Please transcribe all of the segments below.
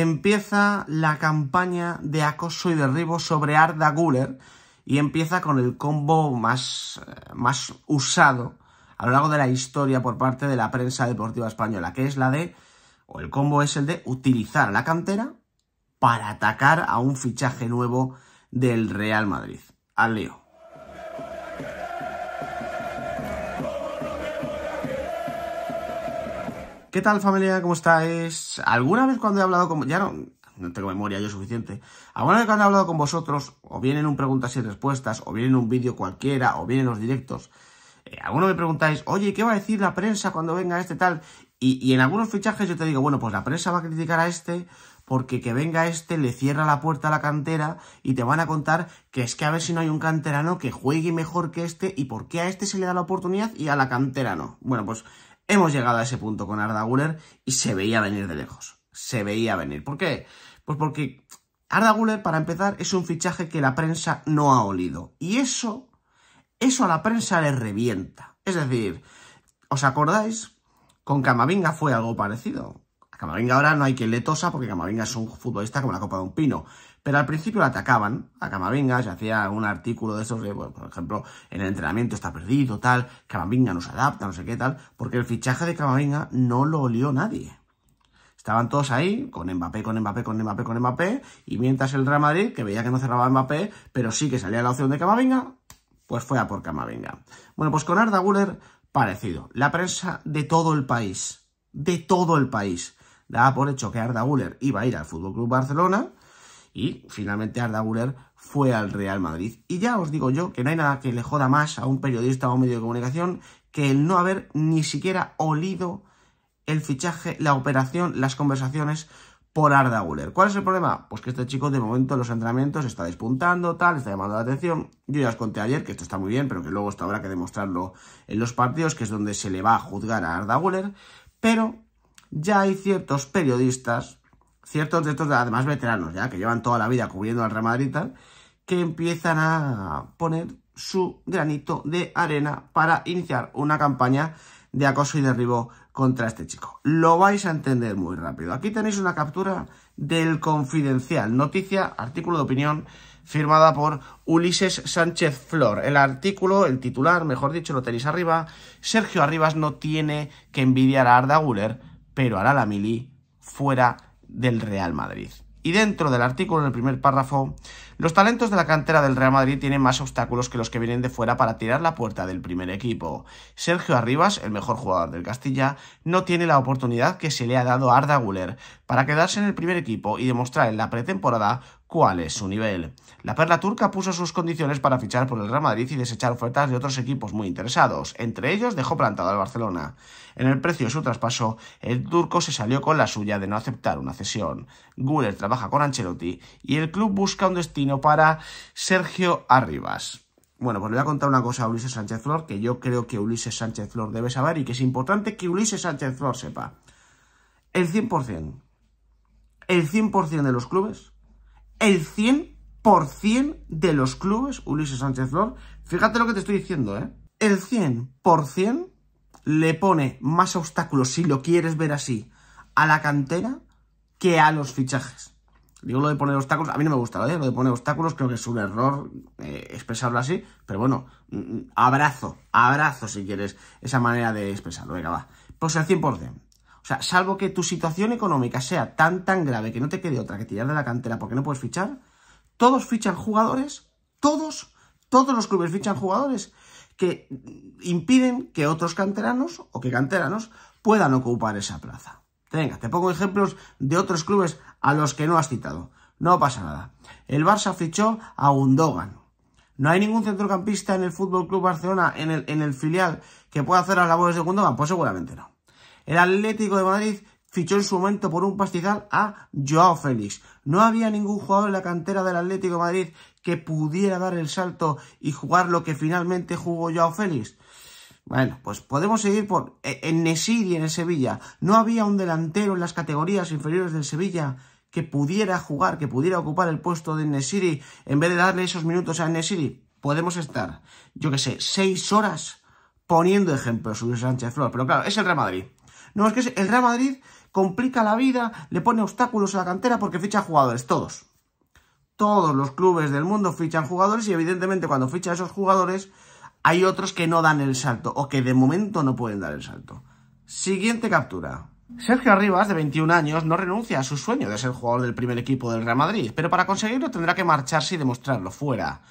empieza la campaña de acoso y derribo sobre Arda Guller y empieza con el combo más, eh, más usado a lo largo de la historia por parte de la prensa deportiva española, que es la de, o el combo es el de utilizar la cantera para atacar a un fichaje nuevo del Real Madrid. Al lío. ¿Qué tal familia? ¿Cómo estáis? ¿Alguna vez cuando he hablado con... ya no, tengo memoria yo suficiente. Alguna vez cuando he hablado con vosotros, o vienen en un preguntas y respuestas, o bien en un vídeo cualquiera, o bien en los directos, eh, alguno me preguntáis, oye, ¿qué va a decir la prensa cuando venga este tal? Y, y, en algunos fichajes yo te digo, bueno, pues la prensa va a criticar a este porque que venga este le cierra la puerta a la cantera y te van a contar que es que a ver si no hay un canterano que juegue mejor que este y por qué a este se le da la oportunidad y a la cantera no. Bueno, pues Hemos llegado a ese punto con Arda Guller y se veía venir de lejos. Se veía venir. ¿Por qué? Pues porque Arda Guller, para empezar, es un fichaje que la prensa no ha olido. Y eso, eso a la prensa le revienta. Es decir, ¿os acordáis? Con Camavinga fue algo parecido. A Camavinga ahora no hay quien le tosa porque Camavinga es un futbolista como la copa de un pino. Pero al principio la atacaban a Camavinga, se hacía un artículo de esos por ejemplo, en el entrenamiento está perdido, tal, Camavinga no se adapta, no sé qué tal, porque el fichaje de Camavinga no lo olió nadie. Estaban todos ahí, con Mbappé, con Mbappé, con Mbappé, con Mbappé, y mientras el Real Madrid, que veía que no cerraba Mbappé, pero sí que salía la opción de Camavinga, pues fue a por Camavinga. Bueno, pues con Arda Guller, parecido. La prensa de todo el país, de todo el país, daba por hecho que Arda Guller iba a ir al FC Barcelona, y finalmente Arda Guller fue al Real Madrid. Y ya os digo yo que no hay nada que le joda más a un periodista o a un medio de comunicación que el no haber ni siquiera olido el fichaje, la operación, las conversaciones por Arda Guller. ¿Cuál es el problema? Pues que este chico de momento en los entrenamientos está despuntando, tal, está llamando la atención. Yo ya os conté ayer que esto está muy bien, pero que luego esto habrá que demostrarlo en los partidos, que es donde se le va a juzgar a Arda Guller. Pero ya hay ciertos periodistas, ciertos de estos, además veteranos ya, que llevan toda la vida cubriendo al Real Madrid y tal, que empiezan a poner su granito de arena para iniciar una campaña de acoso y derribo contra este chico. Lo vais a entender muy rápido. Aquí tenéis una captura del Confidencial, noticia, artículo de opinión, firmada por Ulises Sánchez Flor. El artículo, el titular, mejor dicho, lo tenéis arriba. Sergio Arribas no tiene que envidiar a Arda Guller, pero a la mili fuera del Real Madrid. Y dentro del artículo, en el primer párrafo, los talentos de la cantera del Real Madrid tienen más obstáculos que los que vienen de fuera para tirar la puerta del primer equipo. Sergio Arribas, el mejor jugador del Castilla, no tiene la oportunidad que se le ha dado a Arda Güler para quedarse en el primer equipo y demostrar en la pretemporada cuál es su nivel. La perla turca puso sus condiciones para fichar por el Real Madrid y desechar ofertas de otros equipos muy interesados. Entre ellos dejó plantado al Barcelona. En el precio de su traspaso, el turco se salió con la suya de no aceptar una cesión. Güler trabaja con Ancelotti y el club busca un destino sino para Sergio Arribas. Bueno, pues le voy a contar una cosa a Ulises Sánchez Flor que yo creo que Ulises Sánchez Flor debe saber y que es importante que Ulises Sánchez Flor sepa. El 100%, el 100% de los clubes, el 100% de los clubes, Ulises Sánchez Flor, fíjate lo que te estoy diciendo, ¿eh? El 100% le pone más obstáculos, si lo quieres ver así, a la cantera que a los fichajes. Digo lo de poner obstáculos, a mí no me gusta, ¿eh? Lo de poner obstáculos creo que es un error eh, expresarlo así, pero bueno, mm, mm, abrazo, abrazo si quieres esa manera de expresarlo. Venga, va. Pues al 100%. O sea, salvo que tu situación económica sea tan, tan grave que no te quede otra que tirar de la cantera porque no puedes fichar, todos fichan jugadores, todos, todos los clubes fichan jugadores que impiden que otros canteranos o que canteranos puedan ocupar esa plaza. Venga, te pongo ejemplos de otros clubes a los que no has citado. No pasa nada. El Barça fichó a Gundogan. No hay ningún centrocampista en el Fútbol Club Barcelona, en el, en el filial, que pueda hacer las labores de Gundogan. Pues seguramente no. El Atlético de Madrid fichó en su momento por un pastizal a Joao Félix. No había ningún jugador en la cantera del Atlético de Madrid que pudiera dar el salto y jugar lo que finalmente jugó Joao Félix. Bueno, pues podemos seguir por e, en Nesiri en el Sevilla. No había un delantero en las categorías inferiores del Sevilla que pudiera jugar, que pudiera ocupar el puesto de Nesiri, en vez de darle esos minutos a Nesiri, podemos estar, yo que sé, seis horas poniendo ejemplos sobre Sánchez Flor. Pero claro, es el Real Madrid. No, es que el Real Madrid complica la vida, le pone obstáculos a la cantera porque ficha jugadores, todos. Todos los clubes del mundo fichan jugadores y evidentemente cuando ficha esos jugadores hay otros que no dan el salto o que de momento no pueden dar el salto. Siguiente captura. Sergio Arribas, de 21 años, no renuncia a su sueño de ser jugador del primer equipo del Real Madrid, pero para conseguirlo tendrá que marcharse y demostrarlo fuera.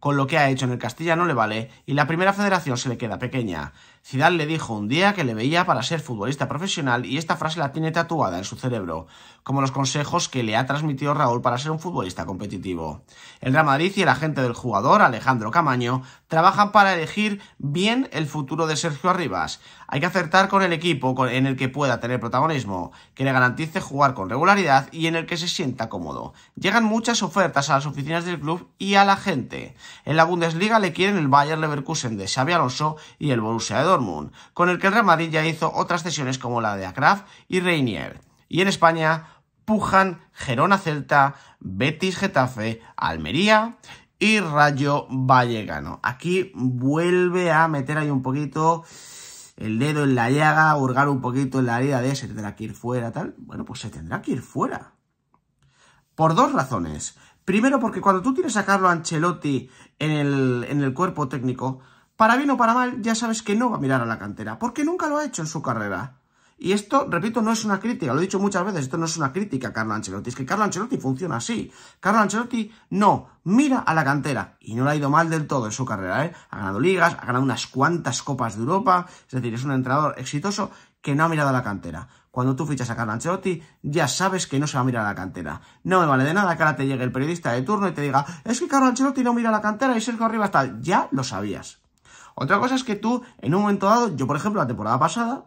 Con lo que ha hecho en el Castilla no le vale y la primera federación se le queda pequeña. Zidane le dijo un día que le veía para ser futbolista profesional y esta frase la tiene tatuada en su cerebro, como los consejos que le ha transmitido Raúl para ser un futbolista competitivo. El Real Madrid y el agente del jugador, Alejandro Camaño, trabajan para elegir bien el futuro de Sergio Arribas. Hay que acertar con el equipo en el que pueda tener protagonismo, que le garantice jugar con regularidad y en el que se sienta cómodo. Llegan muchas ofertas a las oficinas del club y a la gente. En la Bundesliga le quieren el Bayern Leverkusen de Xavi Alonso y el Borussia con el que el Real Madrid ya hizo otras sesiones como la de Akraf y Reinier. Y en España, Pujan, Gerona Celta, Betis Getafe, Almería y Rayo Vallegano. Aquí vuelve a meter ahí un poquito el dedo en la llaga, hurgar un poquito en la herida de se tendrá que ir fuera, tal. Bueno, pues se tendrá que ir fuera. Por dos razones. Primero, porque cuando tú tienes a Carlo Ancelotti en el, en el cuerpo técnico, para bien o para mal, ya sabes que no va a mirar a la cantera, porque nunca lo ha hecho en su carrera. Y esto, repito, no es una crítica, lo he dicho muchas veces, esto no es una crítica a Carlo Ancelotti, es que Carlo Ancelotti funciona así. Carlo Ancelotti no, mira a la cantera, y no le ha ido mal del todo en su carrera, ¿eh? Ha ganado ligas, ha ganado unas cuantas copas de Europa, es decir, es un entrenador exitoso que no ha mirado a la cantera. Cuando tú fichas a Carlo Ancelotti, ya sabes que no se va a mirar a la cantera. No me vale de nada que ahora te llegue el periodista de turno y te diga, es que Carlo Ancelotti no mira a la cantera y Sergio Arriba está. Ya lo sabías. Otra cosa es que tú, en un momento dado, yo por ejemplo, la temporada pasada,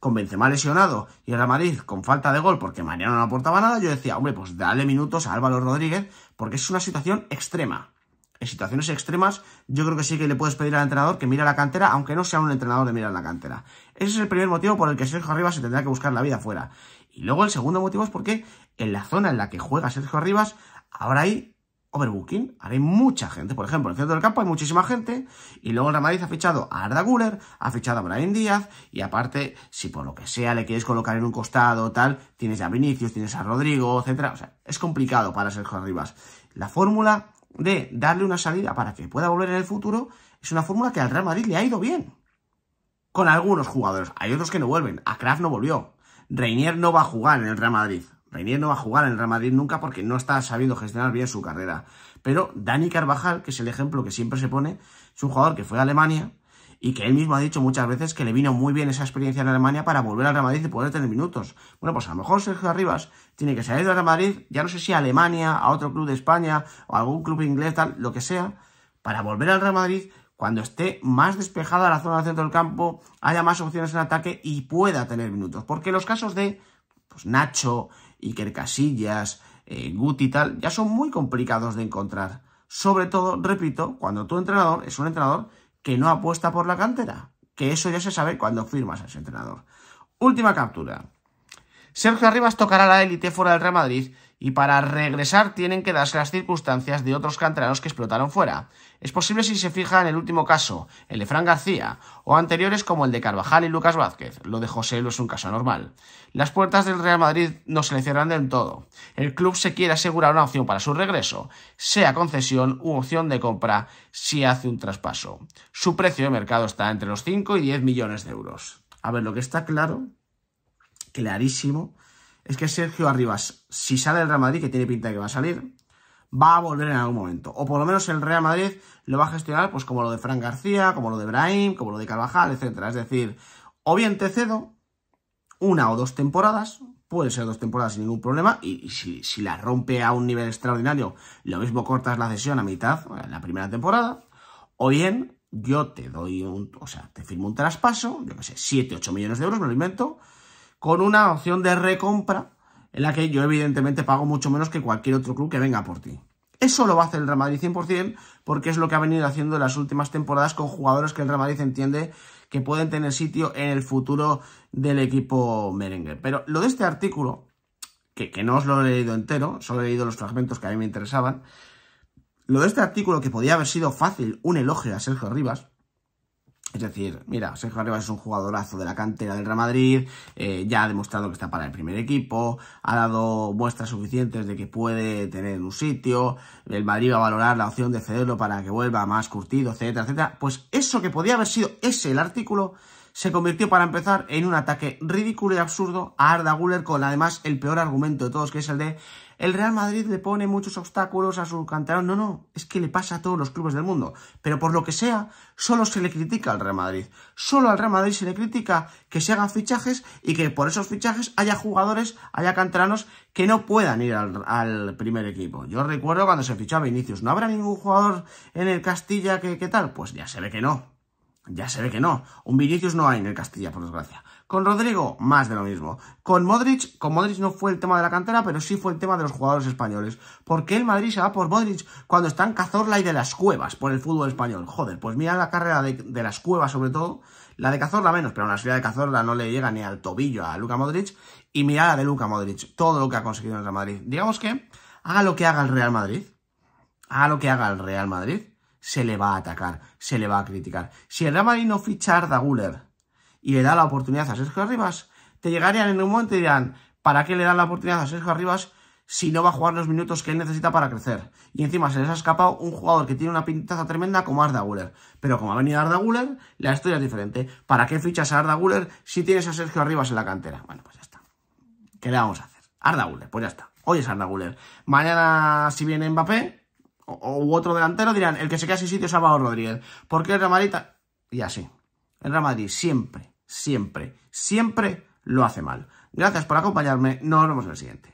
con Benzema lesionado y el Madrid con falta de gol porque Mariano no aportaba nada, yo decía, hombre, pues dale minutos a Álvaro Rodríguez porque es una situación extrema. En situaciones extremas, yo creo que sí que le puedes pedir al entrenador que mire la cantera, aunque no sea un entrenador de mirar la cantera. Ese es el primer motivo por el que Sergio Arribas se tendrá que buscar la vida fuera. Y luego el segundo motivo es porque en la zona en la que juega Sergio Arribas, ahora hay overbooking. Ahora hay mucha gente. Por ejemplo, en el centro del campo hay muchísima gente. Y luego el Real Madrid ha fichado a Arda Guller, ha fichado a Brian Díaz. Y aparte, si por lo que sea le quieres colocar en un costado, tal, tienes a Vinicius, tienes a Rodrigo, etcétera. O sea, es complicado para Sergio Rivas. La fórmula de darle una salida para que pueda volver en el futuro es una fórmula que al Real Madrid le ha ido bien. Con algunos jugadores. Hay otros que no vuelven. A Kraft no volvió. Reinier no va a jugar en el Real Madrid. Reinier no va a jugar en el Real Madrid nunca porque no está sabiendo gestionar bien su carrera. Pero Dani Carvajal, que es el ejemplo que siempre se pone, es un jugador que fue a Alemania y que él mismo ha dicho muchas veces que le vino muy bien esa experiencia en Alemania para volver al Real Madrid y poder tener minutos. Bueno, pues a lo mejor Sergio Arribas tiene que salir del Real Madrid, ya no sé si a Alemania, a otro club de España o algún club inglés, tal, lo que sea, para volver al Real Madrid cuando esté más despejada la zona del centro del campo, haya más opciones en ataque y pueda tener minutos. Porque los casos de pues, Nacho, Iker Casillas, eh, Guti y tal, ya son muy complicados de encontrar. Sobre todo, repito, cuando tu entrenador es un entrenador que no apuesta por la cantera, que eso ya se sabe cuando firmas a ese entrenador. Última captura. Sergio Arribas tocará la élite fuera del Real Madrid y para regresar tienen que darse las circunstancias de otros canteranos que explotaron fuera. Es posible si se fija en el último caso, el de Fran García, o anteriores como el de Carvajal y Lucas Vázquez. Lo de José no es un caso normal. Las puertas del Real Madrid no se le cierran del todo. El club se quiere asegurar una opción para su regreso, sea concesión u opción de compra si hace un traspaso. Su precio de mercado está entre los 5 y 10 millones de euros. A ver, lo que está claro clarísimo, es que Sergio Arribas, si sale del Real Madrid, que tiene pinta de que va a salir, va a volver en algún momento. O por lo menos el Real Madrid lo va a gestionar, pues como lo de Fran García, como lo de Brahim, como lo de Carvajal, etcétera. Es decir, o bien te cedo una o dos temporadas, puede ser dos temporadas sin ningún problema, y, si, la rompe a un nivel extraordinario, lo mismo cortas la cesión a mitad, en eh, la primera temporada, o bien yo te doy un, o sea, te firmo un traspaso, yo qué sé, 7, 8 millones de euros, me lo invento, con una opción de recompra en la que yo evidentemente pago mucho menos que cualquier otro club que venga por ti. Eso lo va a hacer el Real Madrid 100% porque es lo que ha venido haciendo en las últimas temporadas con jugadores que el Real Madrid entiende que pueden tener sitio en el futuro del equipo merengue. Pero lo de este artículo, que, que no os lo he leído entero, solo he leído los fragmentos que a mí me interesaban, lo de este artículo que podía haber sido fácil un elogio a Sergio Rivas, es decir, mira, Sergio Arriba es un jugadorazo de la cantera del Real Madrid, eh, ya ha demostrado que está para el primer equipo, ha dado muestras suficientes de que puede tener un sitio, el Madrid va a valorar la opción de cederlo para que vuelva más curtido, etcétera, etcétera. Pues eso que podía haber sido ese el artículo, se convirtió para empezar en un ataque ridículo y absurdo a Arda Guller con además el peor argumento de todos, que es el de el Real Madrid le pone muchos obstáculos a su canterano. No, no, es que le pasa a todos los clubes del mundo. Pero por lo que sea, solo se le critica al Real Madrid. Solo al Real Madrid se le critica que se hagan fichajes y que por esos fichajes haya jugadores, haya canteranos que no puedan ir al, primer equipo. Yo recuerdo cuando se fichaba Inicios. ¿no habrá ningún jugador en el Castilla que, que tal? Pues ya se ve que no. Ya se ve que no. Un Vinicius no hay en el Castilla, por desgracia. Con Rodrigo, más de lo mismo. Con Modric, con Modric no fue el tema de la cantera, pero sí fue el tema de los jugadores españoles. ¿Por qué el Madrid se va por Modric cuando está en Cazorla y de las Cuevas por el fútbol español? Joder, pues mira la carrera de, las Cuevas sobre todo. La de Cazorla menos, pero la ciudad de Cazorla no le llega ni al tobillo a Luca Modric. Y mira la de Luca Modric, todo lo que ha conseguido en el Real Madrid. Digamos que haga lo que haga el Real Madrid. Haga lo que haga el Real Madrid se le va a atacar, se le va a criticar. Si el Real Madrid no ficha a Arda Guller y le da la oportunidad a Sergio Arribas, te llegarían en un momento y dirán, ¿para qué le dan la oportunidad a Sergio Arribas si no va a jugar los minutos que él necesita para crecer? Y encima se les ha escapado un jugador que tiene una pintaza tremenda como Arda Guller. Pero como ha venido Arda Guller, la historia es diferente. ¿Para qué fichas a Arda Guller si tienes a Sergio Arribas en la cantera? Bueno, pues ya está. ¿Qué le vamos a hacer? Arda Guller, pues ya está. Hoy es Arda Guller. Mañana, si viene Mbappé, o, otro delantero dirán, el que se queda sin sitio es Álvaro Rodríguez. porque qué el Real Madrid? Y así. El Real Madrid siempre, siempre, siempre lo hace mal. Gracias por acompañarme. Nos vemos en el siguiente.